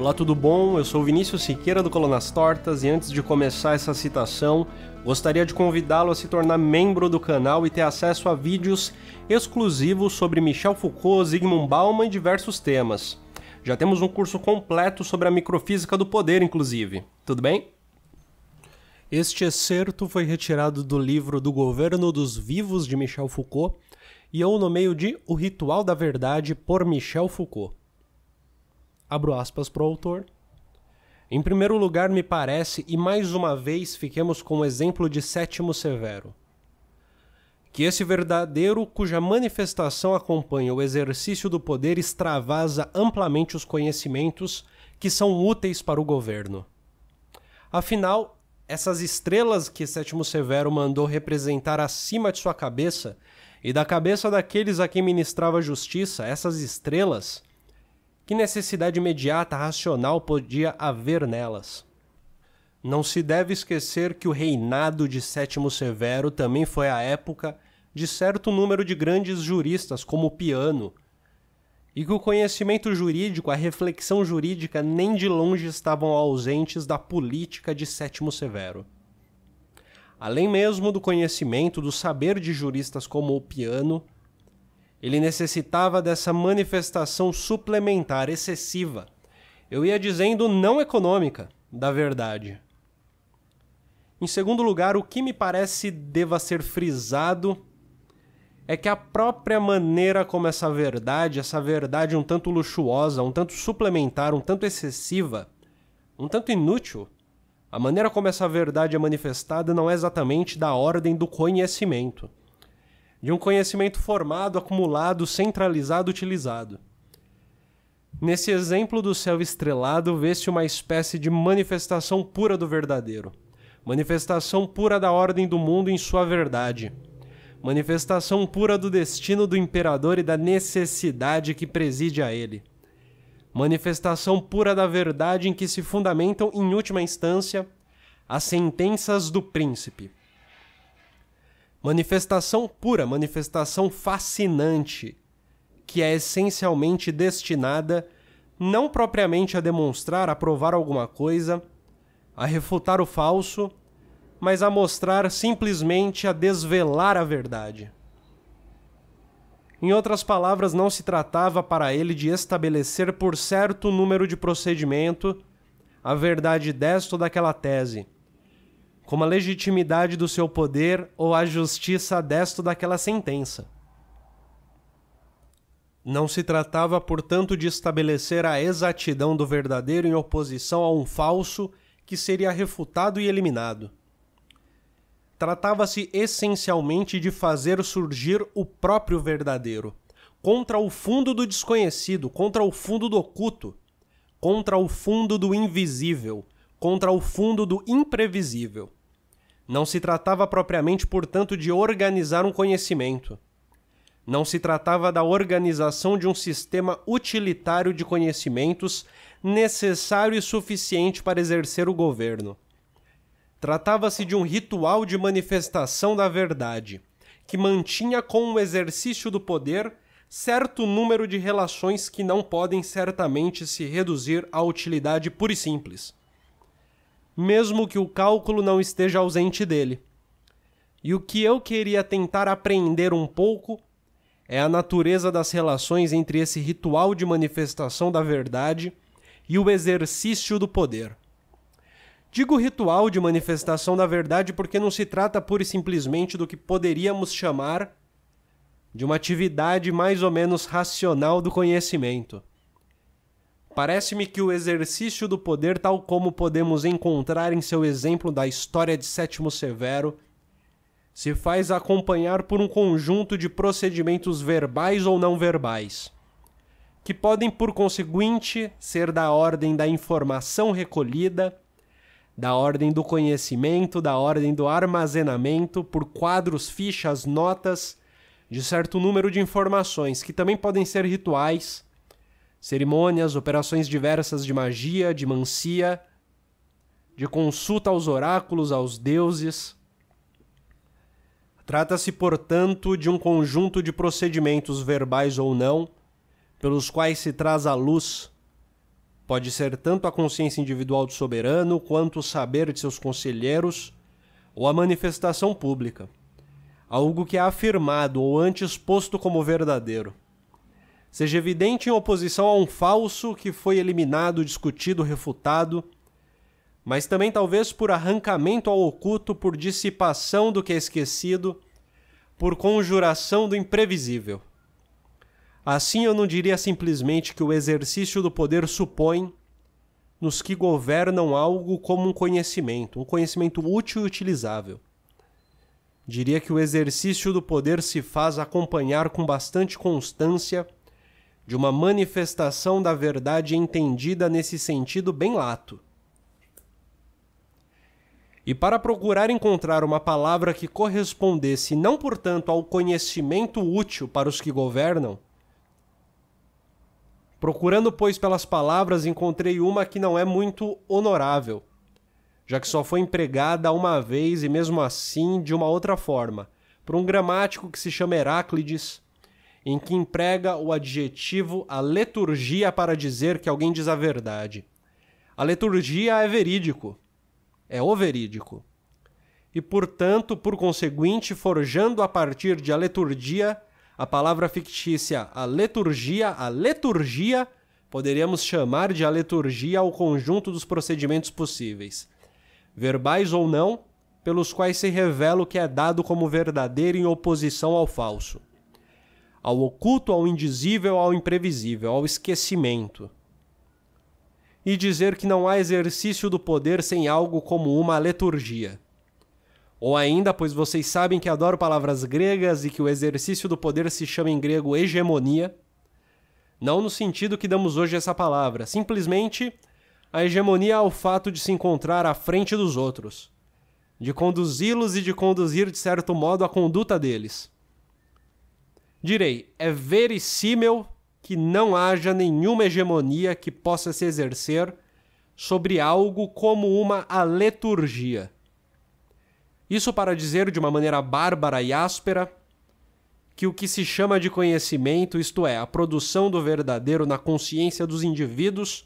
Olá, tudo bom? Eu sou Vinícius Siqueira do Colunas Tortas e antes de começar essa citação, gostaria de convidá-lo a se tornar membro do canal e ter acesso a vídeos exclusivos sobre Michel Foucault, Zygmunt Bauman e diversos temas. Já temos um curso completo sobre a microfísica do poder, inclusive. Tudo bem? Este excerto foi retirado do livro Do Governo dos Vivos de Michel Foucault e eu nomeio de O Ritual da Verdade por Michel Foucault abro aspas para o autor. Em primeiro lugar, me parece, e mais uma vez fiquemos com o exemplo de Sétimo Severo, que esse verdadeiro cuja manifestação acompanha o exercício do poder extravasa amplamente os conhecimentos que são úteis para o governo. Afinal, essas estrelas que Sétimo Severo mandou representar acima de sua cabeça e da cabeça daqueles a quem ministrava justiça, essas estrelas que necessidade imediata, racional podia haver nelas? Não se deve esquecer que o reinado de Sétimo Severo também foi a época de certo número de grandes juristas, como O Piano, e que o conhecimento jurídico, a reflexão jurídica, nem de longe estavam ausentes da política de Sétimo Severo. Além mesmo do conhecimento, do saber de juristas como o Piano, ele necessitava dessa manifestação suplementar, excessiva. Eu ia dizendo não econômica, da verdade. Em segundo lugar, o que me parece deva ser frisado é que a própria maneira como essa verdade, essa verdade um tanto luxuosa, um tanto suplementar, um tanto excessiva, um tanto inútil, a maneira como essa verdade é manifestada não é exatamente da ordem do conhecimento de um conhecimento formado, acumulado, centralizado, utilizado. Nesse exemplo do céu estrelado, vê-se uma espécie de manifestação pura do verdadeiro, manifestação pura da ordem do mundo em sua verdade, manifestação pura do destino do imperador e da necessidade que preside a ele, manifestação pura da verdade em que se fundamentam, em última instância, as sentenças do príncipe. Manifestação pura, manifestação fascinante, que é essencialmente destinada não propriamente a demonstrar, a provar alguma coisa, a refutar o falso, mas a mostrar simplesmente a desvelar a verdade. Em outras palavras, não se tratava para ele de estabelecer por certo número de procedimento a verdade desta ou daquela tese como a legitimidade do seu poder ou a justiça desto daquela sentença. Não se tratava, portanto, de estabelecer a exatidão do verdadeiro em oposição a um falso que seria refutado e eliminado. Tratava-se essencialmente de fazer surgir o próprio verdadeiro, contra o fundo do desconhecido, contra o fundo do oculto, contra o fundo do invisível, contra o fundo do imprevisível. Não se tratava propriamente, portanto, de organizar um conhecimento. Não se tratava da organização de um sistema utilitário de conhecimentos necessário e suficiente para exercer o governo. Tratava-se de um ritual de manifestação da verdade, que mantinha com o exercício do poder certo número de relações que não podem certamente se reduzir à utilidade pura e simples mesmo que o cálculo não esteja ausente dele. E o que eu queria tentar aprender um pouco é a natureza das relações entre esse ritual de manifestação da verdade e o exercício do poder. Digo ritual de manifestação da verdade porque não se trata pura e simplesmente do que poderíamos chamar de uma atividade mais ou menos racional do conhecimento. Parece-me que o exercício do poder, tal como podemos encontrar em seu exemplo da história de Sétimo Severo, se faz acompanhar por um conjunto de procedimentos verbais ou não verbais, que podem, por conseguinte, ser da ordem da informação recolhida, da ordem do conhecimento, da ordem do armazenamento, por quadros, fichas, notas, de certo número de informações, que também podem ser rituais cerimônias, operações diversas de magia, de mancia, de consulta aos oráculos, aos deuses. Trata-se, portanto, de um conjunto de procedimentos verbais ou não, pelos quais se traz à luz. Pode ser tanto a consciência individual do soberano, quanto o saber de seus conselheiros, ou a manifestação pública, algo que é afirmado ou antes posto como verdadeiro seja evidente em oposição a um falso que foi eliminado, discutido, refutado, mas também talvez por arrancamento ao oculto, por dissipação do que é esquecido, por conjuração do imprevisível. Assim eu não diria simplesmente que o exercício do poder supõe nos que governam algo como um conhecimento, um conhecimento útil e utilizável. Diria que o exercício do poder se faz acompanhar com bastante constância de uma manifestação da verdade entendida nesse sentido bem lato. E para procurar encontrar uma palavra que correspondesse não, portanto, ao conhecimento útil para os que governam, procurando, pois, pelas palavras, encontrei uma que não é muito honorável, já que só foi empregada uma vez e mesmo assim de uma outra forma, por um gramático que se chama Heráclides em que emprega o adjetivo a leturgia para dizer que alguém diz a verdade. A leturgia é verídico, é o verídico. E, portanto, por conseguinte, forjando a partir de a leturgia a palavra fictícia a leturgia, a leturgia, poderíamos chamar de a leturgia o conjunto dos procedimentos possíveis, verbais ou não, pelos quais se revela o que é dado como verdadeiro em oposição ao falso ao oculto, ao indizível, ao imprevisível, ao esquecimento. E dizer que não há exercício do poder sem algo como uma leturgia. Ou ainda, pois vocês sabem que adoro palavras gregas e que o exercício do poder se chama em grego hegemonia, não no sentido que damos hoje essa palavra, simplesmente a hegemonia é o fato de se encontrar à frente dos outros, de conduzi-los e de conduzir de certo modo a conduta deles. Direi, é verissímil que não haja nenhuma hegemonia que possa se exercer sobre algo como uma aleturgia. Isso para dizer de uma maneira bárbara e áspera que o que se chama de conhecimento, isto é, a produção do verdadeiro na consciência dos indivíduos,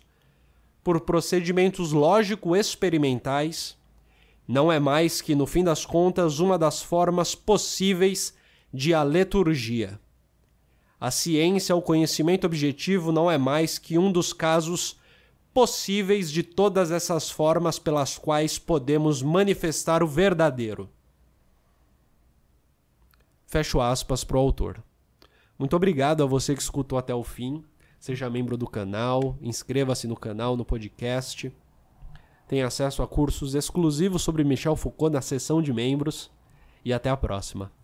por procedimentos lógico-experimentais, não é mais que, no fim das contas, uma das formas possíveis de aleturgia. A ciência, o conhecimento objetivo, não é mais que um dos casos possíveis de todas essas formas pelas quais podemos manifestar o verdadeiro. Fecho aspas para o autor. Muito obrigado a você que escutou até o fim. Seja membro do canal, inscreva-se no canal, no podcast. Tem acesso a cursos exclusivos sobre Michel Foucault na seção de membros. E até a próxima.